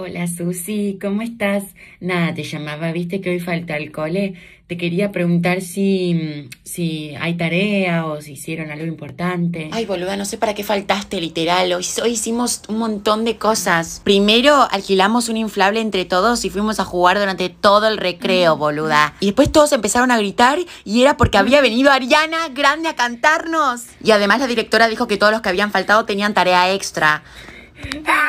Hola Susi, ¿cómo estás? Nada, te llamaba, viste que hoy falta el cole. Te quería preguntar si, mm, si hay tarea o si hicieron algo importante. Ay, boluda, no sé para qué faltaste, literal. Hoy, hoy hicimos un montón de cosas. Primero alquilamos un inflable entre todos y fuimos a jugar durante todo el recreo, mm. boluda. Y después todos empezaron a gritar y era porque mm. había venido Ariana Grande a cantarnos. Y además la directora dijo que todos los que habían faltado tenían tarea extra. ¡Ah!